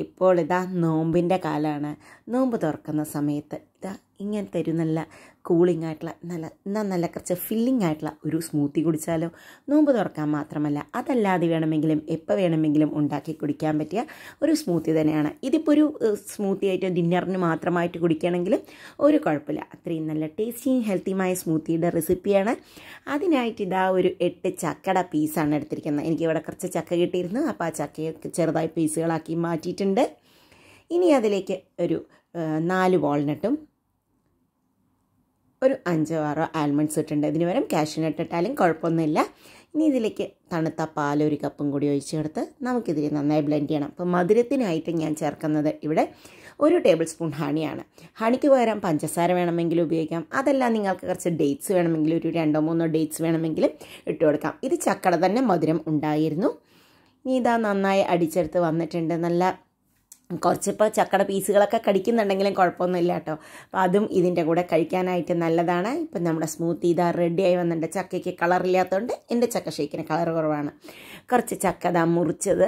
ഇപ്പോൾ ഇതാ നോമ്പിൻ്റെ കാലമാണ് നോമ്പ് തുറക്കുന്ന സമയത്ത് ഇതാ ഇങ്ങനത്തെ ഒരു നല്ല കൂളിംഗ് ആയിട്ടുള്ള നല്ല നല്ല കുറച്ച് ഫില്ലിംഗ് ആയിട്ടുള്ള ഒരു സ്മൂത്തി കുടിച്ചാലോ നോമ്പ് തുറക്കാൻ മാത്രമല്ല അതല്ലാതെ വേണമെങ്കിലും എപ്പോൾ വേണമെങ്കിലും ഉണ്ടാക്കി കുടിക്കാൻ പറ്റിയ ഒരു സ്മൂത്തി തന്നെയാണ് ഇതിപ്പോൾ ഒരു സ്മൂത്തി ആയിട്ട് ഡിന്നറിന് മാത്രമായിട്ട് കുടിക്കുകയാണെങ്കിലും ഒരു കുഴപ്പമില്ല അത്രയും നല്ല ടേസ്റ്റിയും ഹെൽത്തിയുമായ സ്മൂത്തിയുടെ റെസിപ്പിയാണ് അതിനായിട്ട് ഇതാ ഒരു എട്ട് ചക്കട പീസാണ് എടുത്തിരിക്കുന്നത് എനിക്കിവിടെ കുറച്ച് ചക്ക കിട്ടിയിരുന്നു അപ്പോൾ ആ ചക്കയൊക്കെ ചെറുതായി പീസുകളാക്കി മാറ്റിയിട്ടുണ്ട് ഇനി അതിലേക്ക് ഒരു നാല് വാൾനട്ടും ഒരു അഞ്ചോ ആറോ ആൽമണ്ട്സ് ഇട്ടുണ്ട് ഇതിന് പകരം കാഷ്യൂനട്ട് ഇട്ടാലും കുഴപ്പമൊന്നുമില്ല ഇനി ഇതിലേക്ക് തണുത്ത പാൽ ഒരു കപ്പും കൂടി ഒഴിച്ച് കൊടുത്ത് നമുക്കിതിൽ നന്നായി ബ്ലെൻഡ് ചെയ്യണം അപ്പോൾ മധുരത്തിനായിട്ട് ഞാൻ ചേർക്കുന്നത് ഇവിടെ ഒരു ടേബിൾ സ്പൂൺ ഹണിയാണ് ഹണിക്ക് പകരം പഞ്ചസാര വേണമെങ്കിൽ ഉപയോഗിക്കാം അതെല്ലാം നിങ്ങൾക്ക് കുറച്ച് ഡേറ്റ്സ് വേണമെങ്കിൽ ഒരു രണ്ടോ മൂന്നോ ഡേറ്റ്സ് വേണമെങ്കിലും ഇട്ട് കൊടുക്കാം ഇത് ചക്കട തന്നെ മധുരം ഉണ്ടായിരുന്നു ഇനി ഇതാ നന്നായി അടിച്ചെടുത്ത് വന്നിട്ടുണ്ട് നല്ല കുറച്ചിപ്പോൾ ചക്കട പീസുകളൊക്കെ കടിക്കുന്നുണ്ടെങ്കിലും കുഴപ്പമൊന്നുമില്ല കേട്ടോ അപ്പം അതും ഇതിൻ്റെ കൂടെ കഴിക്കാനായിട്ട് നല്ലതാണ് ഇപ്പം നമ്മുടെ സ്മൂത്ത് ഇതാ റെഡിയായി വന്നിട്ട് ചക്കയ്ക്ക് കളറില്ലാത്തതുകൊണ്ട് എൻ്റെ ചക്ക ഷേക്കിന് കളർ കുറവാണ് കുറച്ച് ചക്ക ഇതാ മുറിച്ചത്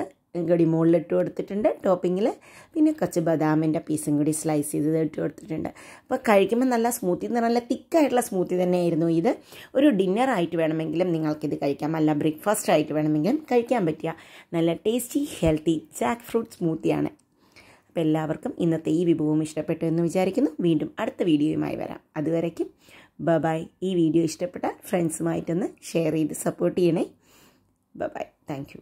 കൂടി മുകളിലിട്ട് കൊടുത്തിട്ടുണ്ട് ടോപ്പിങ്ങിൽ പിന്നെ കുറച്ച് ബദാമിൻ്റെ പീസും കൂടി സ്ലൈസ് ചെയ്ത് ഇട്ട് കൊടുത്തിട്ടുണ്ട് അപ്പോൾ കഴിക്കുമ്പോൾ നല്ല സ്മൂത്തി എന്ന് പറഞ്ഞാൽ നല്ല തിക്കായിട്ടുള്ള സ്മൂത്തി തന്നെയായിരുന്നു ഇത് ഒരു ഡിന്നർ ആയിട്ട് വേണമെങ്കിലും നിങ്ങൾക്കിത് കഴിക്കാം അല്ല ബ്രേക്ക്ഫാസ്റ്റ് ആയിട്ട് വേണമെങ്കിലും കഴിക്കാൻ പറ്റുക നല്ല ടേസ്റ്റി ഹെൽത്തി ജാക്ക് ഫ്രൂട്ട് സ്മൂത്തിയാണ് അപ്പോൾ എല്ലാവർക്കും ഇന്നത്തെ ഈ വിഭവം ഇഷ്ടപ്പെട്ടു എന്ന് വിചാരിക്കുന്നു വീണ്ടും അടുത്ത വീഡിയോയുമായി വരാം അതുവരയ്ക്കും ബബായ് ഈ വീഡിയോ ഇഷ്ടപ്പെട്ട ഫ്രണ്ട്സുമായിട്ടൊന്ന് ഷെയർ ചെയ്ത് സപ്പോർട്ട് ചെയ്യണേ ബബായ് താങ്ക്